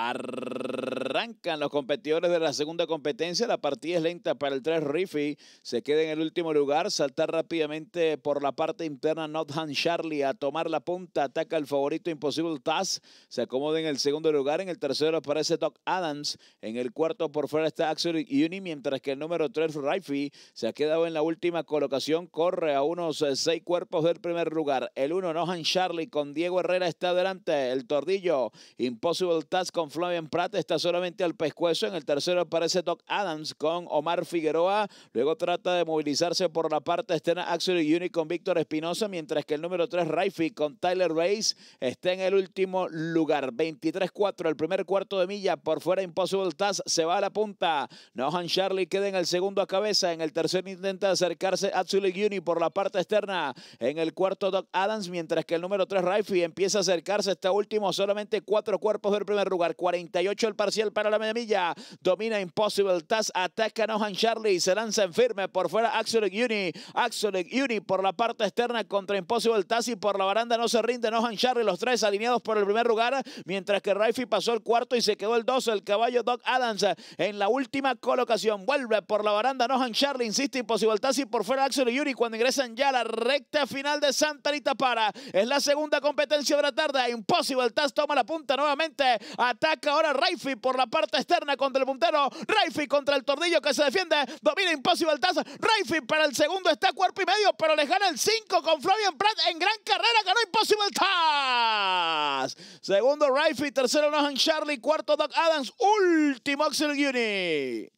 Arr- Arrancan los competidores de la segunda competencia. La partida es lenta para el 3 Riffy. Se queda en el último lugar. Saltar rápidamente por la parte interna Nothan Charlie a tomar la punta. Ataca el favorito Impossible Taz. Se acomoda en el segundo lugar. En el tercero aparece Doc Adams. En el cuarto por fuera está Axel Uni. Mientras que el número 3 Riffy se ha quedado en la última colocación. Corre a unos eh, seis cuerpos del primer lugar. El 1 Nothan Charlie con Diego Herrera está adelante El Tordillo. Impossible Taz con Flavian Pratt, Está solo al pescuezo. En el tercero aparece Doc Adams con Omar Figueroa. Luego trata de movilizarse por la parte externa Axel Uni con Víctor Espinosa, mientras que el número 3, Raifi con Tyler Reyes, está en el último lugar. 23-4, el primer cuarto de milla por fuera Impossible Task se va a la punta. Nohan Charlie queda en el segundo a cabeza. En el tercero intenta acercarse Axel Uni por la parte externa. En el cuarto, Doc Adams, mientras que el número 3, Raifi, empieza a acercarse. este último, solamente cuatro cuerpos del primer lugar. 48 el parcial para la media milla. Domina Impossible Taz. Ataca Nohan Charlie. Se lanza en firme. Por fuera Axel Uni. Axel Uni por la parte externa contra Impossible Taz. Y por la baranda no se rinde Nohan Charlie. Los tres alineados por el primer lugar. Mientras que Raifi pasó el cuarto y se quedó el 12. El caballo Doc Adams en la última colocación. Vuelve por la baranda Nohan Charlie. Insiste Impossible Taz. Y por fuera Axel Yuri Cuando ingresan ya a la recta final de Santa Rita para. Es la segunda competencia de la tarde. Impossible Taz toma la punta nuevamente. Ataca ahora Raifi por la parte externa contra el puntero. Raifi contra el tornillo que se defiende. Domina Impossible Taza. Raifi para el segundo está cuerpo y medio, pero le gana el 5 con Flavian Pratt en gran carrera. Ganó Impossible Taz. Segundo Raifi, tercero Nohan Charlie, cuarto Doc Adams, último Axel Uni.